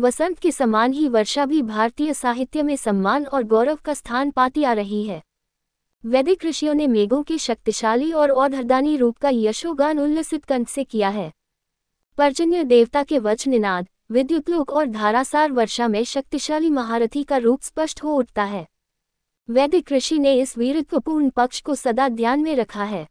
वसंत के समान ही वर्षा भी भारतीय साहित्य में सम्मान और गौरव का स्थान पाती आ रही है वैदिक ऋषियों ने मेघों के शक्तिशाली और औधरदानी रूप का यशोगान उल्लसित कंठ से किया है पर्जन्य देवता के वच निनाद विद्युतलोक और धारासार वर्षा में शक्तिशाली महारथी का रूप स्पष्ट हो उठता है वैदिक ऋषि ने इस वीरत्वपूर्ण पक्ष को सदा ध्यान में रखा है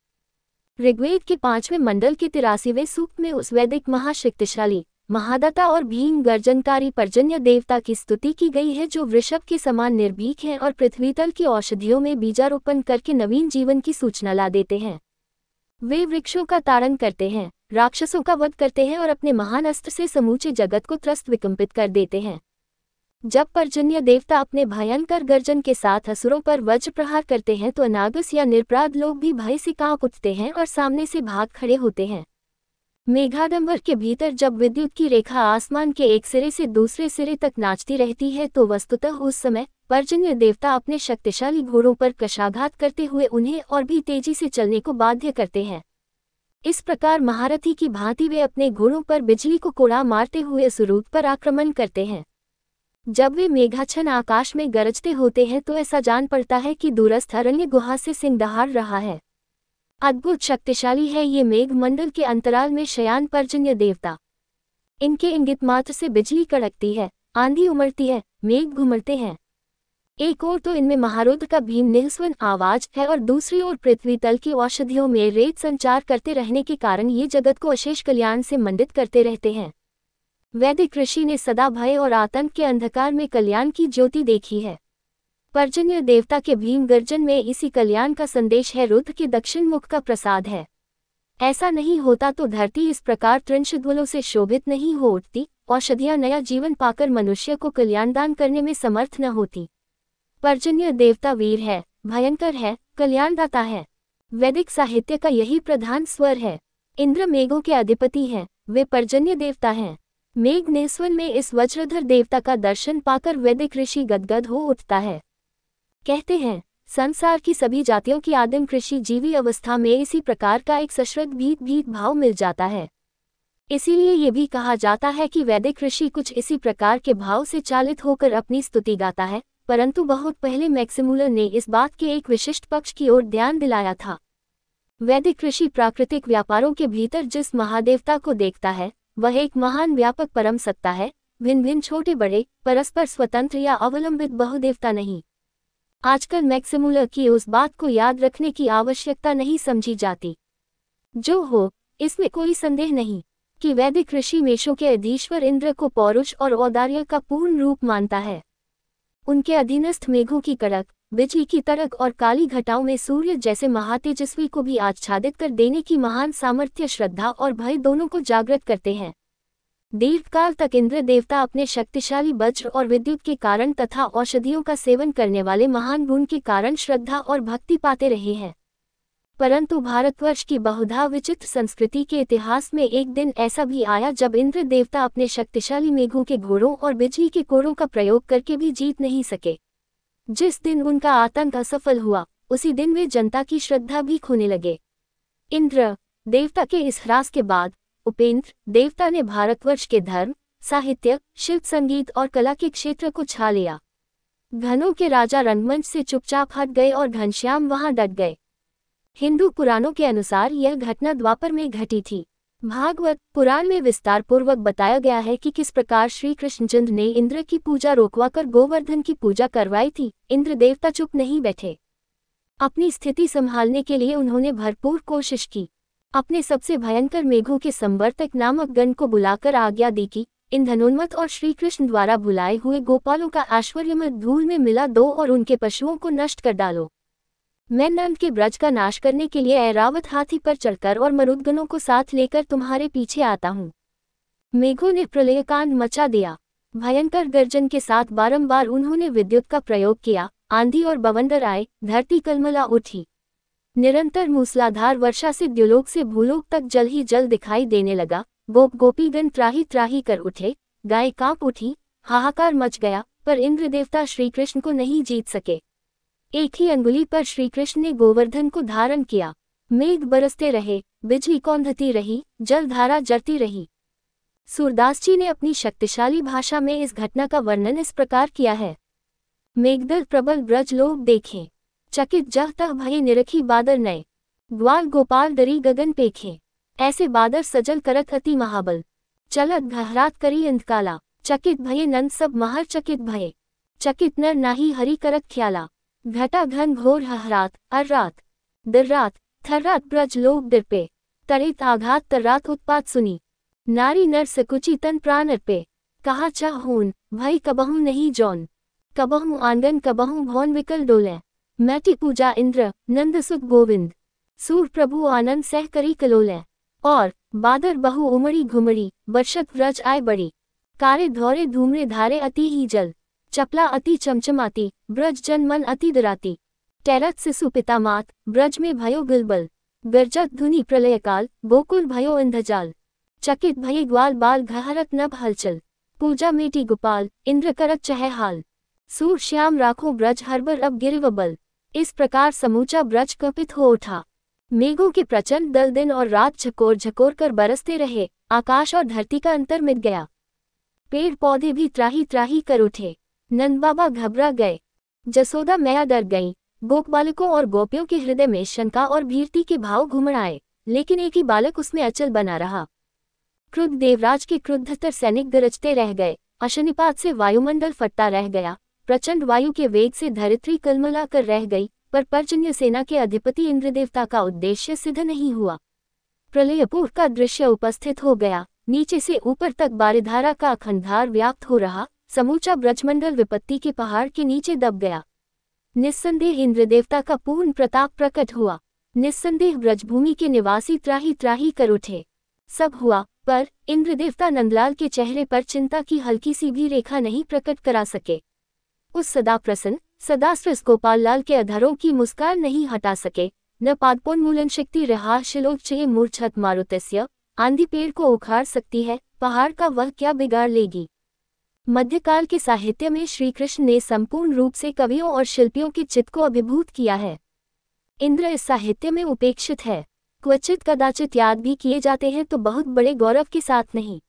ऋग्वेद के पांचवें मंडल के तिरासीवें सूक्त में उस वैदिक महाशक्तिशाली महादत्ता और भीम गर्जनकारी पर्जन्य देवता की स्तुति की गई है जो वृषभ के समान निर्भीक हैं और पृथ्वीतल की औषधियों में बीजारोपण करके नवीन जीवन की सूचना ला देते हैं वे वृक्षों का तारण करते हैं राक्षसों का वध करते हैं और अपने महान अस्त्र से समूचे जगत को त्रस्त विकम्पित कर देते हैं जब पर्जन्य देवता अपने भयंकर गर्जन के साथ असुरों पर वज्र प्रहार करते हैं तो अनागस या निरपराध लोग भी भय से कांप उठते हैं और सामने से भाग खड़े होते हैं मेघाडंबर के भीतर जब विद्युत की रेखा आसमान के एक सिरे से दूसरे सिरे तक नाचती रहती है तो वस्तुतः उस समय पर्जन्य देवता अपने शक्तिशाली घोड़ों पर कशाघात करते हुए उन्हें और भी तेजी से चलने को बाध्य करते हैं इस प्रकार महारथी की भांति वे अपने घोड़ों पर बिजली को कोड़ा मारते हुए सुरूप पर आक्रमण करते हैं जब वे मेघाछन आकाश में गरजते होते हैं तो ऐसा जान पड़ता है कि दूरस्थ अरण्य गुहा से सिंह दहाड़ रहा है अद्भुत शक्तिशाली है ये मेघ मंडल के अंतराल में शयान पर्जन्य देवता इनके इंगित मात्र से बिजली कड़कती है आंधी उमड़ती है मेघ घुमरते हैं एक ओर तो इनमें महारुद्र का भीम निहस्वन आवाज है और दूसरी ओर पृथ्वी तल की औषधियों में रेत संचार करते रहने के कारण ये जगत को अशेष कल्याण से मंडित करते रहते हैं वैदिक ऋषि ने सदा भय और आतंक के अंधकार में कल्याण की ज्योति देखी है पर्जन्य देवता के भीम गर्जन में इसी कल्याण का संदेश है रुद्र के दक्षिण मुख का प्रसाद है ऐसा नहीं होता तो धरती इस प्रकार त्रिंशध्वलों से शोभित नहीं हो उठती औषधियाँ नया जीवन पाकर मनुष्य को कल्याणदान करने में समर्थ न होती पर्जन्य देवता वीर है भयंकर है कल्याणदाता है वैदिक साहित्य का यही प्रधान स्वर है इंद्र मेघों के अधिपति हैं वे पर्जन्य देवता हैं मेघ नेस्वन में इस वज्रधर देवता का दर्शन पाकर वैदिक ऋषि गदगद हो उठता है कहते हैं संसार की सभी जातियों की आदिम कृषि जीवी अवस्था में इसी प्रकार का एक सशक्त भीत भीत भाव मिल जाता है इसीलिए ये भी कहा जाता है कि वैदिक ऋषि कुछ इसी प्रकार के भाव से चालित होकर अपनी स्तुति गाता है परंतु बहुत पहले मैक्सिमुलर ने इस बात के एक विशिष्ट पक्ष की ओर ध्यान दिलाया था वैदिक ऋषि प्राकृतिक व्यापारों के भीतर जिस महादेवता को देखता है वह एक महान व्यापक परम सत्ता है भिन्न भिन्न छोटे बड़े परस्पर स्वतंत्र या अवलंबित बहुदेवता नहीं आजकल मैक्सिमुलर की उस बात को याद रखने की आवश्यकता नहीं समझी जाती जो हो इसमें कोई संदेह नहीं कि वैदिक ऋषि मेषों के अधीश्वर इंद्र को पौरुष और औदार्य का पूर्ण रूप मानता है उनके अधीनस्थ मेघों की कड़क बिजली की तड़क और काली घटाओं में सूर्य जैसे महातेजस्वी को भी आच्छादित कर देने की महान सामर्थ्य श्रद्धा और भय दोनों को जागृत करते हैं दीर्घकाल तक इंद्र देवता अपने शक्तिशाली वज्र और विद्युत के कारण तथा औषधियों का सेवन करने वाले महान गुण के कारण श्रद्धा और भक्ति पाते रहे हैं परंतु भारतवर्ष की बहुधा विचित्र संस्कृति के इतिहास में एक दिन ऐसा भी आया जब इंद्र देवता अपने शक्तिशाली मेघों के घोड़ों और बिजली के कोड़ों का प्रयोग करके भी जीत नहीं सके जिस दिन उनका आतंक असफल हुआ उसी दिन वे जनता की श्रद्धा भी खोने लगे इंद्र देवता के इस ह्रास के बाद उपेंद्र देवता ने भारतवर्ष के धर्म साहित्य शिल्प संगीत और कला के क्षेत्र को छा लिया घनों के राजा रंगमंच से चुपचाप हट गए और घनश्याम वहां डट गए हिंदू पुराणों के अनुसार यह घटना द्वापर में घटी थी भागवत पुराण में विस्तार पूर्वक बताया गया है कि किस प्रकार श्री कृष्णचंद ने इंद्र की पूजा रोकवा कर गोवर्धन की पूजा करवाई थी इंद्र देवता चुप नहीं बैठे अपनी स्थिति संभालने के लिए उन्होंने भरपूर कोशिश की अपने सबसे भयंकर मेघों के संवर्तक नामक गण को बुलाकर आज्ञा दी कि इन धनोन्मत और श्री कृष्ण द्वारा बुलाए हुए गोपालों का ऐश्वर्यमय धूल में मिला दो और उनके पशुओं को नष्ट कर डालो मैं नंद के ब्रज का नाश करने के लिए ऐरावत हाथी पर चढ़कर और मरुद्गनों को साथ लेकर तुम्हारे पीछे आता हूँ मेघों ने प्रलयकांड मचा दिया भयंकर गर्जन के साथ बारंबार उन्होंने विद्युत का प्रयोग किया आंधी और बवंदर आए धरती कलमला उठी निरंतर मूसलाधार वर्षा से द्योलोक से भूलोक तक जल ही जल दिखाई देने लगा गोप गोपीगण त्राही त्राही कर उठे गाय कांप उठी हाहाकार मच गया पर इंद्र देवता श्रीकृष्ण को नहीं जीत सके एक ही अंगुली पर श्रीकृष्ण ने गोवर्धन को धारण किया मेघ बरसते रहे बिजली कौंधती रही जलधारा जरती रही सूरदास जी ने अपनी शक्तिशाली भाषा में इस घटना का वर्णन इस प्रकार किया है मेघदल प्रबल ब्रज लोग देखें चकित जह तह भये निरखी बादर नये ग्वाल गोपाल दरी गगन पेखे ऐसे बादर सजल करत अति महाबल चलत घहरात करी अंधकाला चकित भये नंद सब महर चकित भये चकित नर नाही हरि करत ख्याला घटा घन घोर हहरात अर्रात दर्रात थर्रात ब्रज लोग दिरपे तरित आघात तर्रात उत्पात सुनी नारी नर सकुची तन प्राण अर्पे कहा चाहून भई कबहू नहीं जौन कबहू आंगन कबहू भौन विकल डोलें मैटी पूजा इंद्र नंद सुख गोविंद सूर प्रभु आनंद सह करी कलोल और बादर बहु उमड़ी घुमड़ी बरसत व्रज आय बड़ी कारे धौरे धूमरे धारे अति ही जल चपला अति चमचमाती ब्रज जन मन अति दराती टैरत सिसु पिता मात ब्रज में भयो गिलबल गर्जत प्रलय प्रलयकाल बोकुल भयो इंधजाल चकित भये ग्वाल बाल घहरत नभ हलचल पूजा मेटी गोपाल इंद्र करत चह हाल सूर श्याम राखो ब्रज हरबर अब गिरव बल इस प्रकार समूचा ब्रज कपित हो उठा मेघों के प्रचंड दल दिन और रात झकोर झकोर कर बरसते रहे आकाश और धरती का अंतर मिट गया पेड़ पौधे भी त्राही त्राही कर उठे नंद बाबा घबरा गए जसोदा मैया डर गई गोप बालकों और गोपियों के हृदय में शंका और भीरती के भाव घुमड़ आए लेकिन एक ही बालक उसमें अचल बना रहा क्रुद्ध देवराज के क्रुद्धतर सैनिक गरजते रह गए अशनिपात से वायुमंडल फटता रह गया प्रचंड वायु के वेग से धरित्री कलमला कर रह गई पर पर्जन्य सेना के अधिपति इंद्रदेवता का उद्देश्य सिद्ध नहीं हुआ प्रलयपुर का दृश्य उपस्थित हो गया नीचे से ऊपर तक बारिधारा का अखंडार व्याप्त हो रहा समूचा ब्रजमंडल विपत्ति के पहाड़ के नीचे दब गया निस्संदेह इंद्रदेवता का पूर्ण प्रताप प्रकट हुआ निस्संदेह ब्रजभूमि के निवासी त्राही त्राही कर उठे सब हुआ पर इंद्रदेवता नंदलाल के चेहरे पर चिंता की हल्की सी भी रेखा नहीं प्रकट करा सके उस सदा प्रसन्न सदा सृस गोपाल लाल के अधरों की मुस्कान नहीं हटा सके न पादपोन्मूलन शक्ति रहा शिलोक्षय मूर्छत मारुतस्य आंधी पेड़ को उखाड़ सकती है पहाड़ का वह क्या बिगाड़ लेगी मध्यकाल के साहित्य में श्रीकृष्ण ने संपूर्ण रूप से कवियों और शिल्पियों के चित्त को अभिभूत किया है इंद्र इस साहित्य में उपेक्षित है क्वचित कदाचित याद भी किए जाते हैं तो बहुत बड़े गौरव के साथ नहीं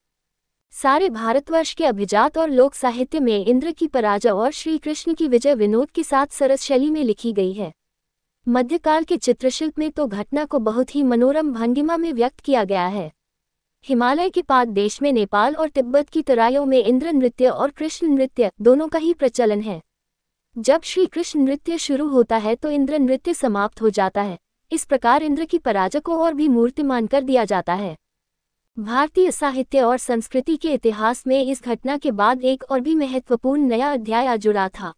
सारे भारतवर्ष के अभिजात और लोक साहित्य में इंद्र की पराजय और श्रीकृष्ण की विजय विनोद के साथ सरस शैली में लिखी गई है मध्यकाल के चित्रशिल्प में तो घटना को बहुत ही मनोरम भंगिमा में व्यक्त किया गया है हिमालय के पाक देश में नेपाल और तिब्बत की तराइयों में इंद्र नृत्य और कृष्ण नृत्य दोनों का ही प्रचलन है जब श्री कृष्ण नृत्य शुरू होता है तो इंद्र नृत्य समाप्त हो जाता है इस प्रकार इंद्र की पराजय को और भी मूर्तिमान कर दिया जाता है भारतीय साहित्य और संस्कृति के इतिहास में इस घटना के बाद एक और भी महत्वपूर्ण नया अध्याय आ जुड़ा था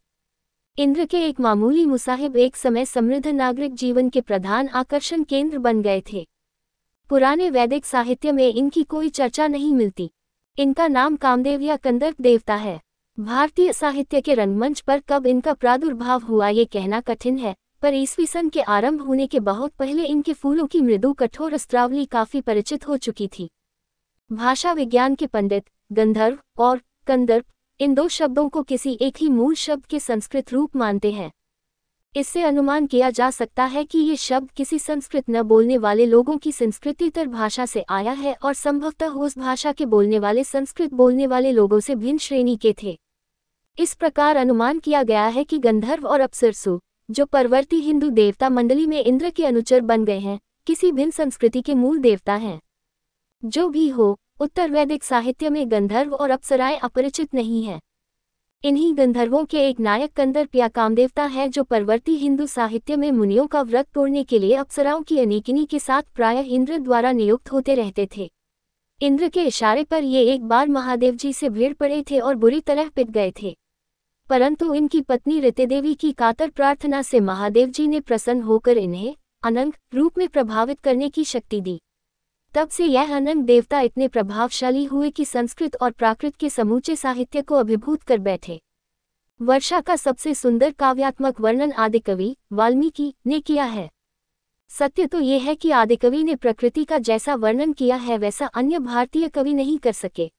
इंद्र के एक मामूली मुसाहिब एक समय समृद्ध नागरिक जीवन के प्रधान आकर्षण केंद्र बन गए थे पुराने वैदिक साहित्य में इनकी कोई चर्चा नहीं मिलती इनका नाम कामदेव या कंदर्प देवता है भारतीय साहित्य के रंगमंच पर कब इनका प्रादुर्भाव हुआ ये कहना कठिन है पर ईस्वी सन के आरंभ होने के बहुत पहले इनके फूलों की मृदु कठोर स्त्रावली काफी परिचित हो चुकी थी भाषा विज्ञान के पंडित गंधर्व और कंदर्प इन दो शब्दों को किसी एक ही मूल शब्द के संस्कृत रूप मानते हैं इससे अनुमान किया जा सकता है कि ये शब्द किसी संस्कृत न बोलने वाले लोगों की संस्कृतितर भाषा से आया है और संभवतः उस भाषा के बोलने वाले संस्कृत बोलने वाले लोगों से भिन्न श्रेणी के थे इस प्रकार अनुमान किया गया है कि गंधर्व और अप्सरसु जो परवर्ती हिंदू देवता मंडली में इंद्र के अनुचर बन गए हैं किसी भिन्न संस्कृति के मूल देवता हैं जो भी हो उत्तर वैदिक साहित्य में गंधर्व और अप्सराएं अपरिचित नहीं हैं इन्हीं गंधर्वों के एक नायक कंदर या कामदेवता है जो परवर्ती हिंदू साहित्य में मुनियों का व्रत तोड़ने के लिए अप्सराओं की अनेकिनी के साथ प्रायः इंद्र द्वारा नियुक्त होते रहते थे इंद्र के इशारे पर ये एक बार महादेव जी से भीड़ पड़े थे और बुरी तरह पिट गए थे परंतु इनकी पत्नी रितिदेवी की कातर प्रार्थना से महादेव जी ने प्रसन्न होकर इन्हें अनंग रूप में प्रभावित करने की शक्ति दी तब से यह अनंग देवता इतने प्रभावशाली हुए कि संस्कृत और प्राकृत के समूचे साहित्य को अभिभूत कर बैठे वर्षा का सबसे सुंदर काव्यात्मक वर्णन आदिकवि वाल्मीकि ने किया है सत्य तो ये है कि आदिकवि ने प्रकृति का जैसा वर्णन किया है वैसा अन्य भारतीय कवि नहीं कर सके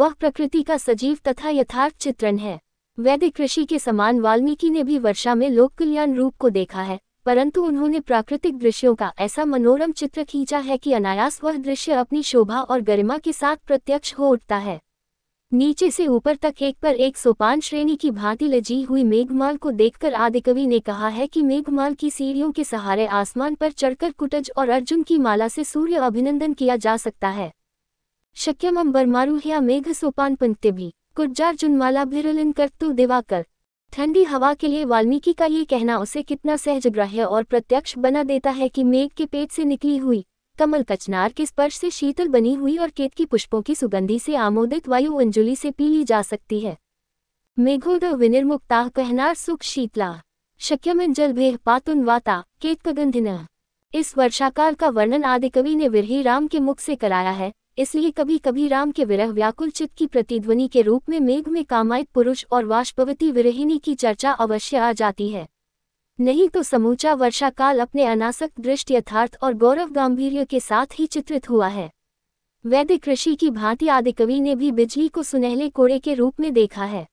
वह प्रकृति का सजीव तथा यथार्थ चित्रण है वैदिक कृषि के समान वाल्मीकि ने भी वर्षा में लोक कल्याण रूप को देखा है परंतु उन्होंने प्राकृतिक दृश्यों का ऐसा मनोरम चित्र खींचा है कि अनायास वह दृश्य अपनी शोभा और गरिमा के साथ प्रत्यक्ष हो उठता है नीचे से ऊपर तक एक पर एक सोपान श्रेणी की भांति लजी हुई मेघमाल को देखकर आदिकवि ने कहा है कि मेघमाल की सीढ़ियों के सहारे आसमान पर चढ़कर कुटज और अर्जुन की माला से सूर्य अभिनंदन किया जा सकता है शक्यम बरमारू या मेघ सोपान पंक्ति भी कुर्जार्जुन माला भिरलिन कर्तु दिवाकर ठंडी हवा के लिए वाल्मीकि का ये कहना उसे कितना सहज ग्रह और प्रत्यक्ष बना देता है कि मेघ के पेट से निकली हुई कमल कचनार के स्पर्श से शीतल बनी हुई और केत की पुष्पों की सुगंधी से आमोदित वायु अंजुली से पी ली जा सकती है मेघोद विनिर्मुक्ता कहना सुख शीतला शक्यमिन जल भेह पातुन वाता केत कगंधिन इस वर्षाकाल का वर्णन आदिकवि ने विरही राम के मुख से कराया है इसलिए कभी कभी राम के विरह व्याकुल चित्त की प्रतिध्वनि के रूप में मेघ में कामायत पुरुष और वाष्पवती विरहिणी की चर्चा अवश्य आ जाती है नहीं तो समूचा वर्षाकाल अपने अनासक्त दृष्टि यथार्थ और गौरव गांधीर्य के साथ ही चित्रित हुआ है वैदिक ऋषि की भांति आदिकवि ने भी बिजली को सुनहले कोड़े के रूप में देखा है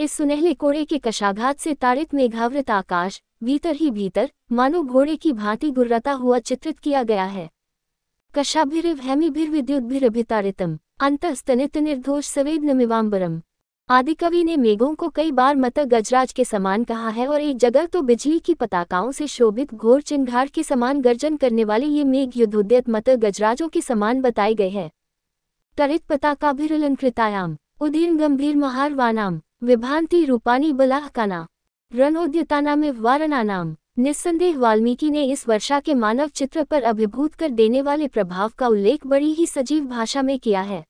इस सुनहले कोड़े के कशाघात से तारित मेघावृत आकाश भीतर ही भीतर मानो घोड़े की भांति गुर्रता हुआ चित्रित किया गया है कषाभिरिव अंतस्तनित निर्दोष सवेद नमिवाम्बरम आदिकवि ने मेघों को कई बार मत गजराज के समान कहा है और एक जगह तो बिजली की पताकाओं से शोभित घोर चिन्हार के समान गर्जन करने वाले ये मेघ युद्धोद्यत मत गजराजों के समान बताए गए हैं तरित पताकाभिरलंकृतायाम उदीर्ण गंभीर महारवानाम विभांति रूपानी बलाह काना रणोद्यतानामिव वारणानाम निस्संदेह वाल्मीकि ने इस वर्षा के मानव चित्र पर अभिभूत कर देने वाले प्रभाव का उल्लेख बड़ी ही सजीव भाषा में किया है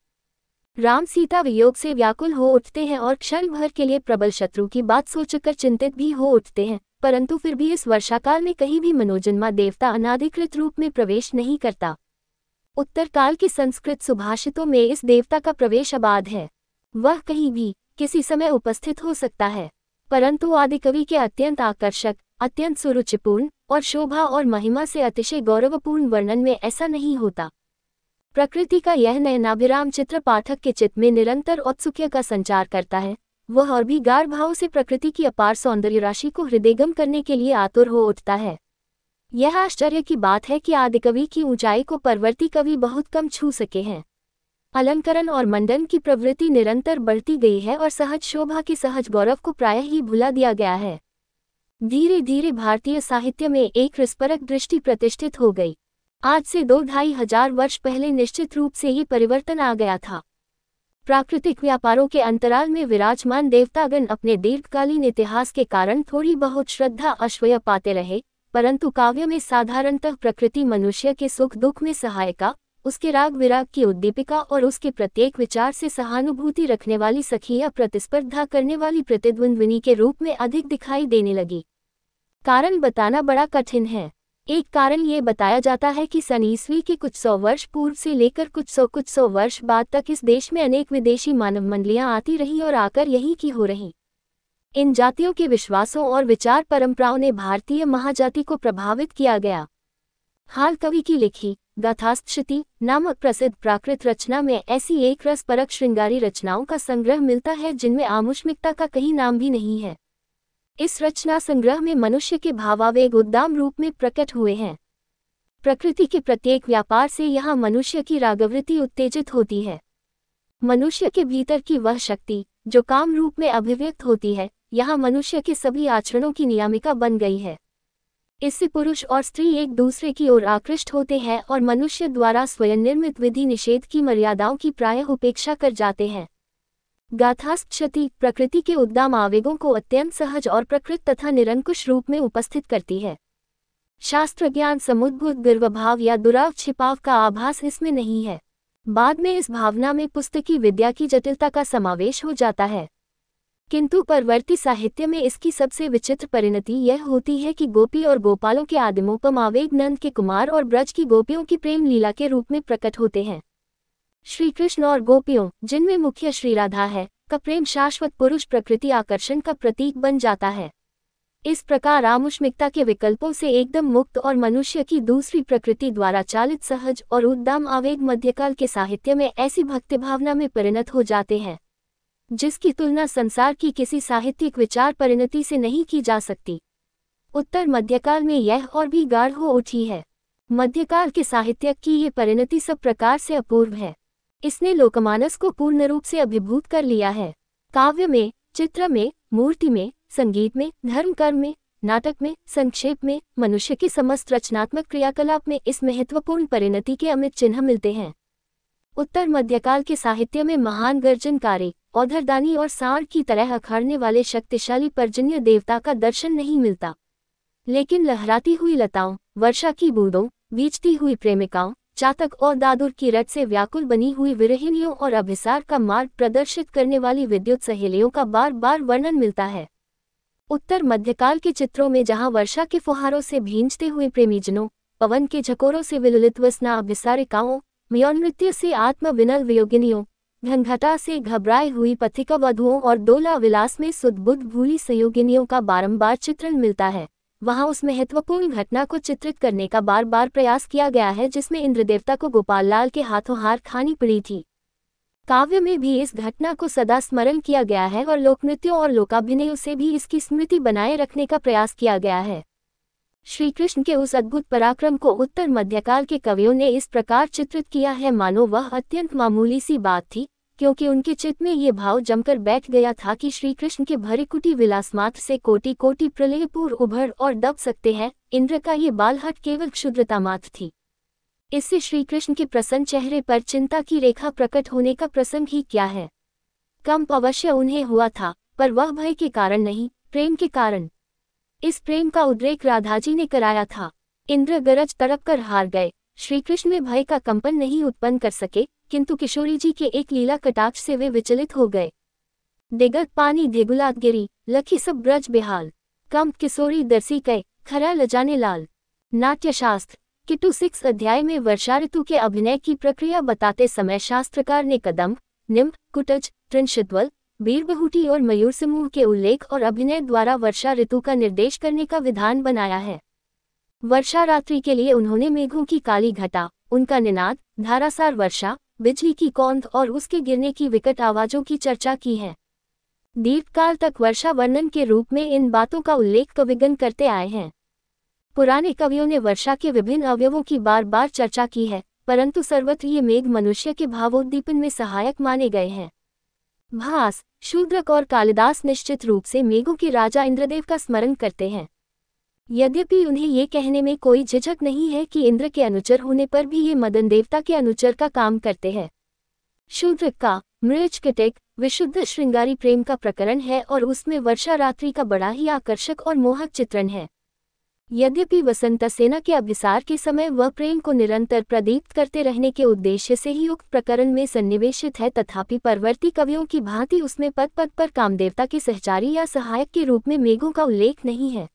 राम सीता वियोग से व्याकुल हो उठते हैं और क्षण भर के लिए प्रबल शत्रु की बात सोचकर चिंतित भी हो उठते हैं परंतु फिर भी इस वर्षाकाल में कहीं भी मनोजन्मा देवता अनाधिकृत रूप में प्रवेश नहीं करता उत्तर काल के संस्कृत सुभाषितों में इस देवता का प्रवेश अबाध है वह कहीं भी किसी समय उपस्थित हो सकता है परंतु आदिकवि के अत्यंत आकर्षक अत्यंत सुरुचिपूर्ण और शोभा और महिमा से अतिशय गौरवपूर्ण वर्णन में ऐसा नहीं होता प्रकृति का यह नयनाभिराम चित्र पाठक के चित्त में निरंतर औत्सुक्य का संचार करता है वह और भी गार भाव से प्रकृति की अपार सौंदर्य राशि को हृदयगम करने के लिए आतुर हो उठता है यह आश्चर्य की बात है कि आदिकवि की ऊंचाई को परवर्ती कवि बहुत कम छू सके हैं अलंकरण और मंडन की प्रवृत्ति निरंतर बढ़ती गई है और सहज शोभा के सहज गौरव को प्रायः ही भुला दिया गया है धीरे धीरे भारतीय साहित्य में एक रिस्परक दृष्टि प्रतिष्ठित हो गई आज से दो ढाई हजार वर्ष पहले निश्चित रूप से ये परिवर्तन आ गया था प्राकृतिक व्यापारों के अंतराल में विराजमान देवतागण अपने दीर्घकालीन इतिहास के कारण थोड़ी बहुत श्रद्धा अश्वय पाते रहे परंतु काव्य में साधारणतः प्रकृति मनुष्य के सुख दुख में सहायका उसके राग विराग की उद्दीपिका और उसके प्रत्येक विचार से सहानुभूति रखने वाली सखी या प्रतिस्पर्धा करने वाली प्रतिद्वंद्विनी के रूप में अधिक दिखाई देने लगी कारण बताना बड़ा कठिन है एक कारण ये बताया जाता है कि सन ईस्वी के कुछ सौ वर्ष पूर्व से लेकर कुछ सौ कुछ सौ वर्ष बाद तक इस देश में अनेक विदेशी मानव मंडलियाँ आती रहीं और आकर यही की हो रही इन जातियों के विश्वासों और विचार परंपराओं ने भारतीय महाजाति को प्रभावित किया गया हाल कवि की लिखी गाथास्तशति नामक प्रसिद्ध प्राकृत रचना में ऐसी एक रस परक श्रृंगारी रचनाओं का संग्रह मिलता है जिनमें आमुष्मिकता का कहीं नाम भी नहीं है इस रचना संग्रह में मनुष्य के भावावेग उद्दाम रूप में प्रकट हुए हैं प्रकृति के प्रत्येक व्यापार से यहाँ मनुष्य की रागवृत्ति उत्तेजित होती है मनुष्य के भीतर की वह शक्ति जो काम रूप में अभिव्यक्त होती है यहाँ मनुष्य के सभी आचरणों की नियामिका बन गई है इससे पुरुष और स्त्री एक दूसरे की ओर आकृष्ट होते हैं और मनुष्य द्वारा स्वयं निर्मित विधि निषेध की मर्यादाओं की प्राय उपेक्षा कर जाते हैं गाथास्थ क्षति प्रकृति के उद्दाम आवेगों को अत्यंत सहज और प्रकृत तथा निरंकुश रूप में उपस्थित करती है शास्त्र ज्ञान समुद्भुत गर्वभाव या दुराव छिपाव का आभास इसमें नहीं है बाद में इस भावना में पुस्तकी विद्या की जटिलता का समावेश हो जाता है किंतु परवर्ती साहित्य में इसकी सबसे विचित्र परिणति यह होती है कि गोपी और गोपालों के आदिमोपमावेग नंद के कुमार और ब्रज की गोपियों की प्रेम लीला के रूप में प्रकट होते हैं श्रीकृष्ण और गोपियों जिनमें मुख्य श्री राधा है का प्रेम शाश्वत पुरुष प्रकृति आकर्षण का प्रतीक बन जाता है इस प्रकार आमुष्मिकता के विकल्पों से एकदम मुक्त और मनुष्य की दूसरी प्रकृति द्वारा चालित सहज और उद्दाम आवेग मध्यकाल के साहित्य में ऐसी भक्तिभावना में परिणत हो जाते हैं जिसकी तुलना संसार की किसी साहित्यिक विचार परिणति से नहीं की जा सकती उत्तर मध्यकाल में यह और भी गाढ़ हो उठी है मध्यकाल के साहित्य की ये परिणति सब प्रकार से अपूर्व है इसने लोकमानस को पूर्ण रूप से अभिभूत कर लिया है काव्य में चित्र में मूर्ति में संगीत में धर्म कर्म में नाटक में संक्षेप में मनुष्य की समस्त रचनात्मक क्रियाकलाप में इस महत्वपूर्ण परिणति के अमित चिन्ह मिलते हैं उत्तर मध्यकाल के साहित्य में महान गर्जनकारी औधरदानी और सांड की तरह अखाड़ने वाले शक्तिशाली पर्जन्य देवता का दर्शन नहीं मिलता लेकिन लहराती हुई लताओं वर्षा की बूंदों बीचती हुई प्रेमिकाओं चातक और दादुर की रट से व्याकुल बनी हुई विरहिणियों और अभिसार का मार्ग प्रदर्शित करने वाली विद्युत सहेलियों का बार बार वर्णन मिलता है उत्तर मध्यकाल के चित्रों में जहां वर्षा के फुहारों से भींजते हुए प्रेमीजनों पवन के झकोरों से विलुलित वसना अभिसारिकाओं म्योनृत्य से आत्मविनल वियोगिनियों घनघटा से घबराए हुई पथिका वधुओं और डोला विलास में सुदबुद्ध भूली संयोगिनियों का बारंबार चित्रण मिलता है वहां उस महत्वपूर्ण घटना को चित्रित करने का बार बार प्रयास किया गया है जिसमें इंद्रदेवता को गोपाल लाल के हाथों हार खानी पड़ी थी काव्य में भी इस घटना को सदा स्मरण किया गया है और लोकनृत्यों और लोकाभिनयों से भी इसकी स्मृति बनाए रखने का प्रयास किया गया है श्री कृष्ण के उस अद्भुत पराक्रम को उत्तर मध्यकाल के कवियों ने इस प्रकार चित्रित किया है मानो वह अत्यंत मामूली सी बात थी क्योंकि उनके चित्त में ये भाव जमकर बैठ गया था कि श्री कृष्ण के भरे कुटी से कोटि कोटि प्रलयपुर उभर और दब सकते हैं इंद्र का ये बालहट केवल क्षुद्रता मात्र थी इससे श्री कृष्ण के प्रसन्न चेहरे पर चिंता की रेखा प्रकट होने का प्रसंग ही क्या है कम अवश्य उन्हें हुआ था पर वह भय के कारण नहीं प्रेम के कारण इस प्रेम का उद्रेक राधाजी ने कराया था इंद्र गरज तड़प कर हार गए श्रीकृष्ण में भय का कंपन नहीं उत्पन्न कर सके किंतु किशोरी जी के एक लीला कटाक्ष से वे विचलित हो गए दिगत पानी धेगुलात गिरी लखी सब ब्रज बेहाल कंप किशोरी दरसी कह खरा लजाने लाल नाट्यशास्त्र किटू सिक्स अध्याय में वर्षा ऋतु के अभिनय की प्रक्रिया बताते समय शास्त्रकार ने कदम निम्ब कुटज त्रिंशद्वल वीरबहूटी और मयूर समूह के उल्लेख और अभिनय द्वारा वर्षा ऋतु का निर्देश करने का विधान बनाया है वर्षा रात्रि के लिए उन्होंने मेघों की काली घटा उनका निनाद धारासार वर्षा बिजली की कौंध और उसके गिरने की विकट आवाजों की चर्चा की है दीर्घकाल तक वर्षा वर्णन के रूप में इन बातों का उल्लेख कविगन करते आए हैं पुराने कवियों ने वर्षा के विभिन्न अवयवों की बार बार चर्चा की है परंतु सर्वत्र ये मेघ मनुष्य के भावोद्दीपन में सहायक माने गए हैं भास शूद्रक और कालिदास निश्चित रूप से मेघों के राजा इंद्रदेव का स्मरण करते हैं यद्यपि उन्हें ये कहने में कोई झिझक नहीं है कि इंद्र के अनुचर होने पर भी ये मदन देवता के अनुचर का काम करते हैं शूद्रक का मृच विशुद्ध श्रृंगारी प्रेम का प्रकरण है और उसमें वर्षा रात्रि का बड़ा ही आकर्षक और मोहक चित्रण है यद्यपि वसंत सेना के अभिसार के समय वह प्रेम को निरंतर प्रदीप्त करते रहने के उद्देश्य से ही उक्त प्रकरण में सन्निवेशित है तथापि परवर्ती कवियों की भांति उसमें पद पद पर कामदेवता के सहचारी या सहायक के रूप में मेघों का उल्लेख नहीं है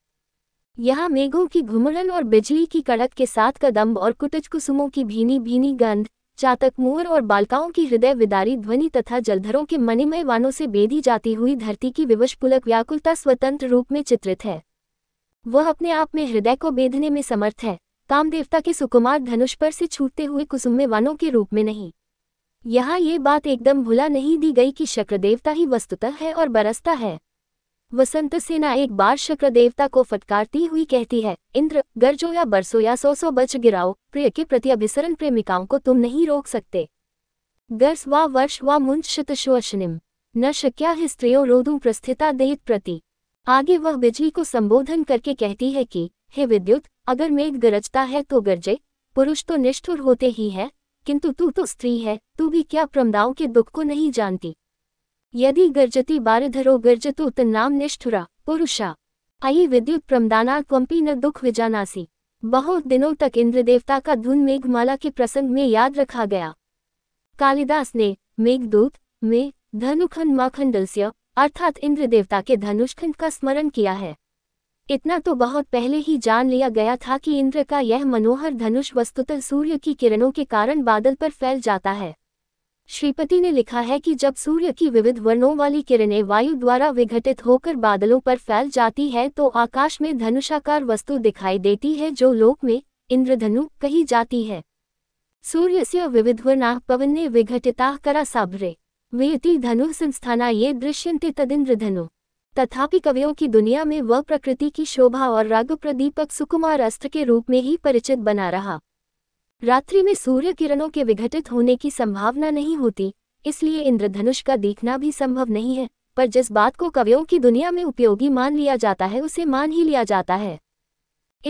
यहाँ मेघों की घुमड़न और बिजली की कड़क के साथ कदम और कुटज कुसुमों की भीनी भीनी गंध चातक मोर और बालकाओं की हृदय विदारी ध्वनि तथा जलधरों के मणिमय वानों से बेधी जाती हुई धरती की विवश पुलक व्याकुलता स्वतंत्र रूप में चित्रित है वह अपने आप में हृदय को बेधने में समर्थ है कामदेवता के सुकुमार धनुष पर से छूटते हुए में वनों के रूप में नहीं यहाँ ये बात एकदम भुला नहीं दी गई कि शक्रदेवता ही वस्तुतः है और बरसता है वसंत सेना एक बार शक्र देवता को फटकारती हुई कहती है इंद्र गर्जो या बरसो या सौ सो बच गिराओ प्रिय के प्रति अभिसरण प्रेमिकाओं को तुम नहीं रोक सकते गर्स वा वर्ष वा मुंश शतशोषनिम न शक्या स्त्रियों स्त्रियो रोधु प्रस्थिता दहित प्रति आगे वह बिजली को संबोधन करके कहती है कि हे विद्युत अगर मेघ गरजता है तो गरजे पुरुष तो निष्ठुर होते ही है किंतु तू तो स्त्री है तू भी क्या प्रमदाओं के दुख को नहीं जानती यदि गर्जती बारधरो तो तन्नाम निष्ठुरा पुरुषा आई विद्युत प्रमदाना कंपी न दुख विजानासी बहुत दिनों तक इंद्र देवता का धुन मेघमाला के प्रसंग में याद रखा गया कालिदास ने मेघदूत में धनुखन माखंडलस्य अर्थात इंद्र देवता के धनुष्खंड का स्मरण किया है इतना तो बहुत पहले ही जान लिया गया था कि इंद्र का यह मनोहर धनुष वस्तुतः सूर्य की किरणों के कारण बादल पर फैल जाता है श्रीपति ने लिखा है कि जब सूर्य की विविध वर्णों वाली किरणें वायु द्वारा विघटित होकर बादलों पर फैल जाती है तो आकाश में धनुषाकार वस्तु दिखाई देती है जो लोक में इंद्रधनु कही जाती है सूर्य से वर्णा पवन ने विघटिता करा साभरे वेति धनु संस्थाना ये दृश्यंते तदिंद्र धनु तथापि कवियों की दुनिया में वह प्रकृति की शोभा और राग प्रदीपक सुकुमार अस्त्र के रूप में ही परिचित बना रहा रात्रि में सूर्य किरणों के विघटित होने की संभावना नहीं होती इसलिए इंद्रधनुष का देखना भी संभव नहीं है पर जिस बात को कवियों की दुनिया में उपयोगी मान लिया जाता है उसे मान ही लिया जाता है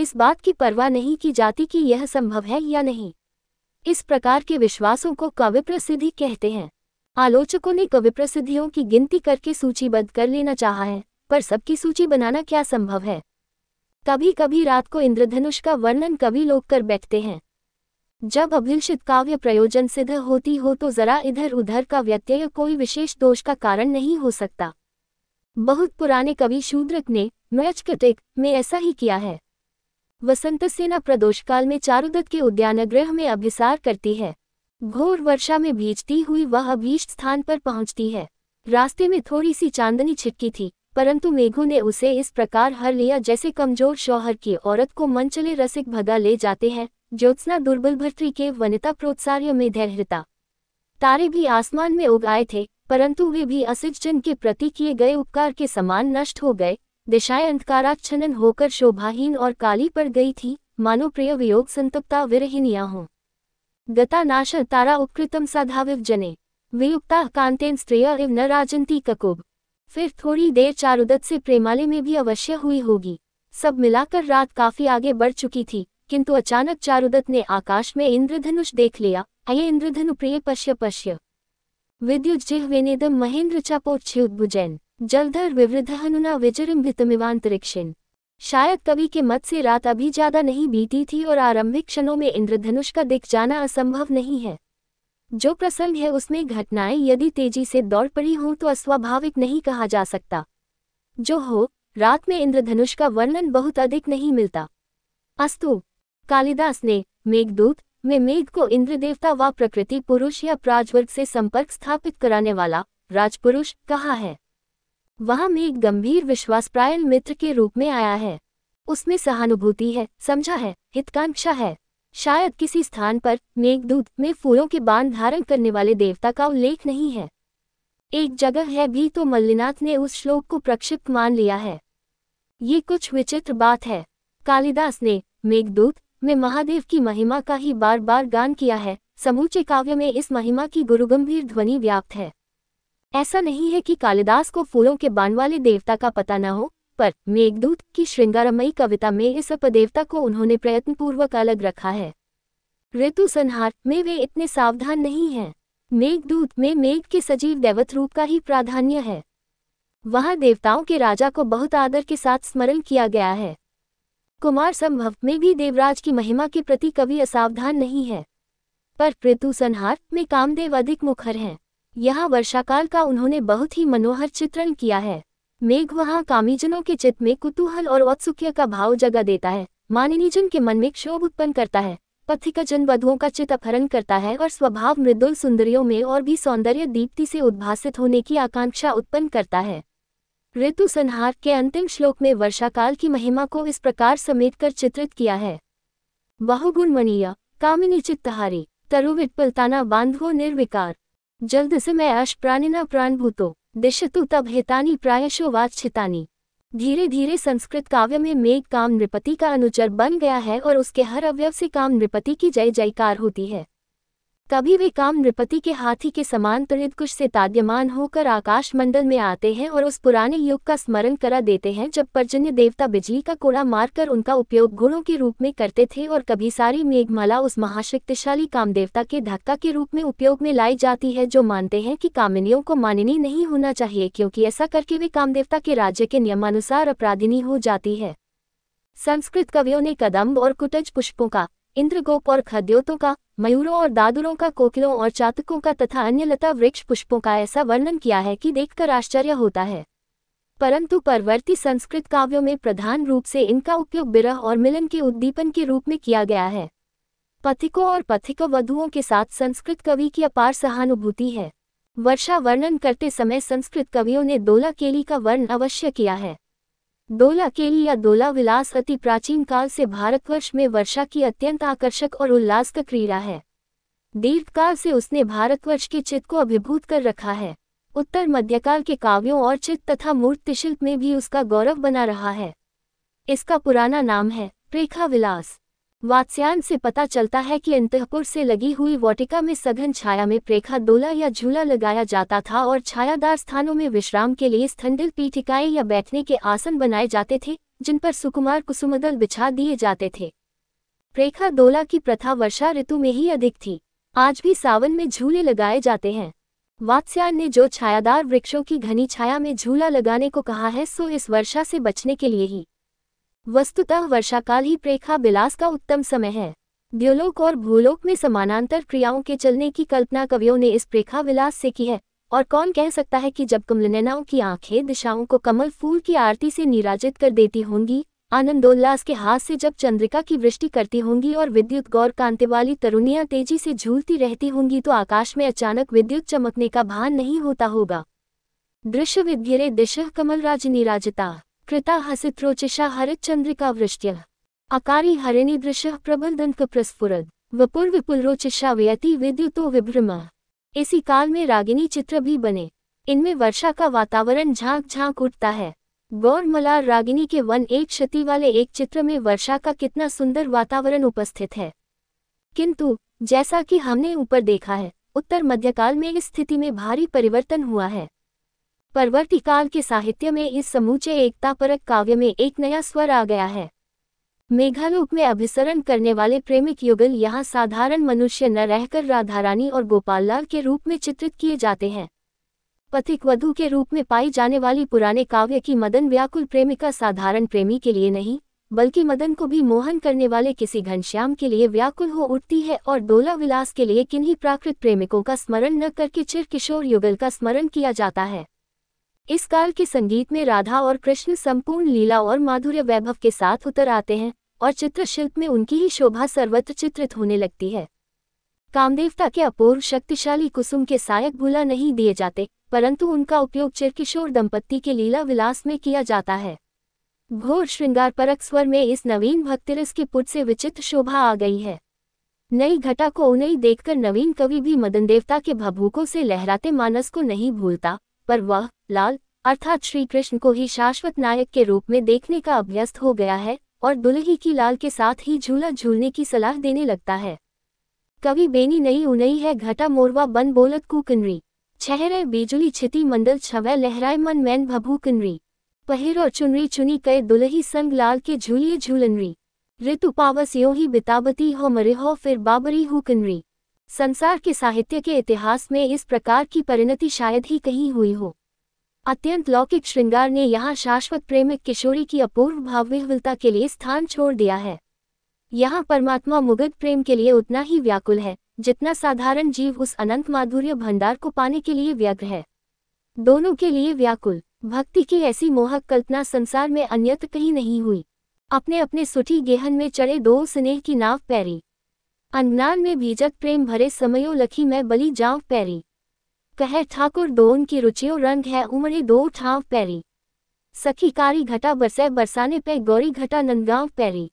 इस बात की परवाह नहीं की जाती कि यह संभव है या नहीं इस प्रकार के विश्वासों को कवि प्रसिद्धि कहते हैं आलोचकों ने कवि प्रसिद्धियों की गिनती करके सूचीबद्ध कर लेना चाहा है पर सबकी सूची बनाना क्या संभव है कभी कभी रात को इंद्रधनुष का वर्णन कवि लोग कर बैठते हैं जब अभिलषित काव्य प्रयोजन सिद्ध होती हो तो जरा इधर उधर का व्यत्यय कोई विशेष दोष का कारण नहीं हो सकता बहुत पुराने कवि शूद्रक ने मैचकटिक में ऐसा ही किया है वसंत सेना प्रदोषकाल में चारुदत्त के उद्यानगृह में अभिसार करती है घोर वर्षा में भीजती हुई वह अभीष्ट स्थान पर पहुंचती है रास्ते में थोड़ी सी चांदनी छिटकी थी परंतु मेघों ने उसे इस प्रकार हर लिया जैसे कमजोर शौहर की औरत को मनचले रसिक भगा ले जाते हैं ज्योत्सना दुर्बल भर्ती के वनिता प्रोत्सार्य में धैर्यता तारे भी आसमान में उग आए थे परंतु वे भी असिजन के प्रति किए गए उपकार के समान नष्ट हो गए दिशाएं अंधकाराच्छन्न होकर शोभाहीन और काली पड़ गई थी मानो प्रिय वियोग संतप्ता विरहिनिया हों नाश तारा उपकृतम साधाविव जने वियुक्ता कांतेन स्त्रेय इव न राजंती ककुब फिर थोड़ी देर चारुदत्त से प्रेमालय में भी अवश्य हुई होगी सब मिलाकर रात काफी आगे बढ़ चुकी थी किंतु अचानक चारुदत्त ने आकाश में इंद्रधनुष देख लिया अये इंद्रधनु प्रिय पश्य पश्य विद्युज्जिह्वेनेदम महेंद्र चापोच्छ्युद्भुजैन जलधर विवृधहनुना विजृंभितमिवांतरिक्षेन शायद कवि के मत से रात अभी ज्यादा नहीं बीती थी और आरंभिक क्षणों में इंद्रधनुष का दिख जाना असंभव नहीं है जो प्रसंग है उसमें घटनाएं यदि तेजी से दौड़ पड़ी हों तो अस्वाभाविक नहीं कहा जा सकता जो हो रात में इंद्रधनुष का वर्णन बहुत अधिक नहीं मिलता अस्तु कालिदास ने मेघदूत में मेघ को इंद्रदेवता व प्रकृति पुरुष या प्राजवर्ग से संपर्क स्थापित कराने वाला राजपुरुष कहा है वह में एक गंभीर विश्वासप्रायण मित्र के रूप में आया है उसमें सहानुभूति है समझा है हितकांक्षा है शायद किसी स्थान पर मेघदूत में फूलों के बांध धारण करने वाले देवता का उल्लेख नहीं है एक जगह है भी तो मल्लिनाथ ने उस श्लोक को प्रक्षिप्त मान लिया है ये कुछ विचित्र बात है कालिदास ने मेघदूत में महादेव की महिमा का ही बार बार गान किया है समूचे काव्य में इस महिमा की गुरुगंभीर ध्वनि व्याप्त है ऐसा नहीं है कि कालिदास को फूलों के बान वाले देवता का पता न हो पर मेघदूत की श्रृंगारमयी कविता में इस अपदेवता को उन्होंने प्रयत्नपूर्वक अलग रखा है ऋतु संहार में वे इतने सावधान नहीं हैं मेघदूत में मेघ के सजीव दैवत रूप का ही प्राधान्य है वहां देवताओं के राजा को बहुत आदर के साथ स्मरण किया गया है कुमार संभव में भी देवराज की महिमा के प्रति कवि असावधान नहीं है पर ऋतु संहार में कामदेव अधिक मुखर हैं यहाँ वर्षाकाल का उन्होंने बहुत ही मनोहर चित्रण किया है मेघ वहाँ कामीजनों के चित्त में कुतूहल और औत्सुक्य का भाव जगा देता है मानिनीजन के मन में क्षोभ उत्पन्न करता है पथिकजन वधुओं का चित अपहरण करता है और स्वभाव मृदुल सुंदरियों में और भी सौंदर्य दीप्ति से उद्भासित होने की आकांक्षा उत्पन्न करता है ऋतु संहार के अंतिम श्लोक में वर्षाकाल की महिमा को इस प्रकार समेट कर चित्रित किया है बहुगुणमणीय कामिनी चित्तहारी तरुविटपलताना बांधवो निर्विकार जल्द से मैं अश प्राणिना भूतो दिशतु तब हितानी प्रायशो वाचितानी धीरे धीरे संस्कृत काव्य में मेघ काम नृपति का अनुचर बन गया है और उसके हर अवयव से काम नृपति की जय जयकार होती है तभी वे काम नृपति के हाथी के समान कुश से ताद्यमान होकर आकाशमंडल में आते हैं और उस पुराने युग का स्मरण करा देते हैं जब पर्जन्य देवता बिजली का कोड़ा मारकर उनका उपयोग गुणों के रूप में करते थे और कभी सारी मेघमाला उस महाशक्तिशाली कामदेवता के धक्का के रूप में उपयोग में लाई जाती है जो मानते हैं कि कामिनियों को माननी नहीं होना चाहिए क्योंकि ऐसा करके वे कामदेवता के राज्य के नियमानुसार अपराधिनी हो जाती है संस्कृत कवियों ने कदम्ब और कुटज पुष्पों का इंद्रगोप और खद्योतों का मयूरों और दादुरों का कोकिलों और चातकों का तथा अन्य लता वृक्ष पुष्पों का ऐसा वर्णन किया है कि देखकर आश्चर्य होता है परंतु परवर्ती संस्कृत काव्यों में प्रधान रूप से इनका उपयोग बिरह और मिलन के उद्दीपन के रूप में किया गया है पथिकों और पथिको वधुओं के साथ संस्कृत कवि की अपार सहानुभूति है वर्षा वर्णन करते समय संस्कृत कवियों ने दोला केली का वर्ण अवश्य किया है डोला केली या डोला विलास अति प्राचीन काल से भारतवर्ष में वर्षा की अत्यंत आकर्षक और उल्लास का क्रीड़ा है दीर्घकाल से उसने भारतवर्ष के चित्त को अभिभूत कर रखा है उत्तर मध्यकाल के काव्यों और चित्त तथा मूर्तिशिल्प में भी उसका गौरव बना रहा है इसका पुराना नाम है रेखा विलास वात्स्यान से पता चलता है कि अंतपुर से लगी हुई वाटिका में सघन छाया में प्रेखा दोला या झूला लगाया जाता था और छायादार स्थानों में विश्राम के लिए स्थंडिल पीठिकाएं या बैठने के आसन बनाए जाते थे जिन पर सुकुमार कुसुमदल बिछा दिए जाते थे प्रेखा दोला की प्रथा वर्षा ऋतु में ही अधिक थी आज भी सावन में झूले लगाए जाते हैं वात्स्यान ने जो छायादार वृक्षों की घनी छाया में झूला लगाने को कहा है सो इस वर्षा से बचने के लिए ही वस्तुतः वर्षाकाल ही प्रेखा बिलास का उत्तम समय है द्योलोक और भूलोक में समानांतर क्रियाओं के चलने की कल्पना कवियों ने इस प्रेखा विलास से की है और कौन कह सकता है कि जब कुंभलनैनाओं की आंखें दिशाओं को कमल फूल की आरती से निराजित कर देती होंगी आनंदोल्लास के हाथ से जब चंद्रिका की वृष्टि करती होंगी और विद्युत गौर कांति वाली तरुणियां तेजी से झूलती रहती होंगी तो आकाश में अचानक विद्युत चमकने का भान नहीं होता होगा दृश्य विद्यरे दिश राज निराजिता कृता हसित्रोचिषा हरिच्चन्द्रिकावृष्ट्यः अकारी दंत प्रबलदंकप्रस्फुरद वपुर विपुलरोचिषा व्यति विद्युतो विभ्रमा इसी काल में रागिनी चित्र भी बने इनमें वर्षा का वातावरण झांक झांक उठता है गौर मलार रागिनी के वन एक क्षति वाले एक चित्र में वर्षा का कितना सुंदर वातावरण उपस्थित है किंतु जैसा कि हमने ऊपर देखा है उत्तर मध्यकाल में इस स्थिति में भारी परिवर्तन हुआ है परवर्तिकाल के साहित्य में इस समूचे एकतापरक काव्य में एक नया स्वर आ गया है मेघालोक में अभिसरण करने वाले प्रेमिक युगल यहाँ साधारण मनुष्य न रहकर राधारानी और गोपाललाल के रूप में चित्रित किए जाते हैं पथिक वधु के रूप में पाई जाने वाली पुराने काव्य की मदन व्याकुल प्रेमिका साधारण प्रेमी के लिए नहीं बल्कि मदन को भी मोहन करने वाले किसी घनश्याम के लिए व्याकुल हो उठती है और डोला विलास के लिए किन्हीं प्राकृत प्रेमिकों का स्मरण न करके चिर किशोर युगल का स्मरण किया जाता है इस काल के संगीत में राधा और कृष्ण संपूर्ण लीला और माधुर्य वैभव के साथ उतर आते हैं और चित्रशिल्प में उनकी ही शोभा सर्वत्र चित्रित होने लगती है कामदेवता के अपूर्व शक्तिशाली कुसुम के सहायक भूला नहीं दिए जाते परंतु उनका उपयोग चिरकिशोर दंपत्ति के लीला विलास में किया जाता है घोर श्रृंगार परक स्वर में इस नवीन भक्तिरस के पुट से विचित्र शोभा आ गई है नई घटा को उन्हें देखकर नवीन कवि भी मदन देवता के भभूकों से लहराते मानस को नहीं भूलता पर वह लाल अर्थात श्री कृष्ण को ही शाश्वत नायक के रूप में देखने का अभ्यस्त हो गया है और दुल्ही की लाल के साथ ही झूला झूलने की सलाह देने लगता है कवि बेनी नहीं उनई है घटा मोरवा बन बोलत कुकनरी छहरे बिजुली छिति मंडल छवै लहराए मन मैन भभू किनरी पहिर और चुनरी चुनी कै दुल्ही संग लाल के झूलिए झूलनरी ऋतु पावस यो ही बिताबती हो मरे हो फिर बाबरी हु किनरी संसार के साहित्य के इतिहास में इस प्रकार की परिणति शायद ही कहीं हुई हो अत्यंत लौकिक श्रृंगार ने यहाँ शाश्वत प्रेमिक किशोरी की अपूर्व भावविहलता के लिए स्थान छोड़ दिया है यहाँ परमात्मा मुगध प्रेम के लिए उतना ही व्याकुल है जितना साधारण जीव उस अनंत माधुर्य भंडार को पाने के लिए व्यग्र है दोनों के लिए व्याकुल भक्ति की ऐसी मोहक कल्पना संसार में अन्यत कहीं नहीं हुई अपने अपने सुठी गेहन में चढ़े दो स्नेह की नाव पैरी अननार में भीजक प्रेम भरे समयों लखी मैं बली जाव पैरी कह ठाकुर डोन की रुचियों रंग है उमड़े दो ठाव पैरी सखी कारी घटा बरसे बरसाने पे गौरी घटा नंदगांव पैरी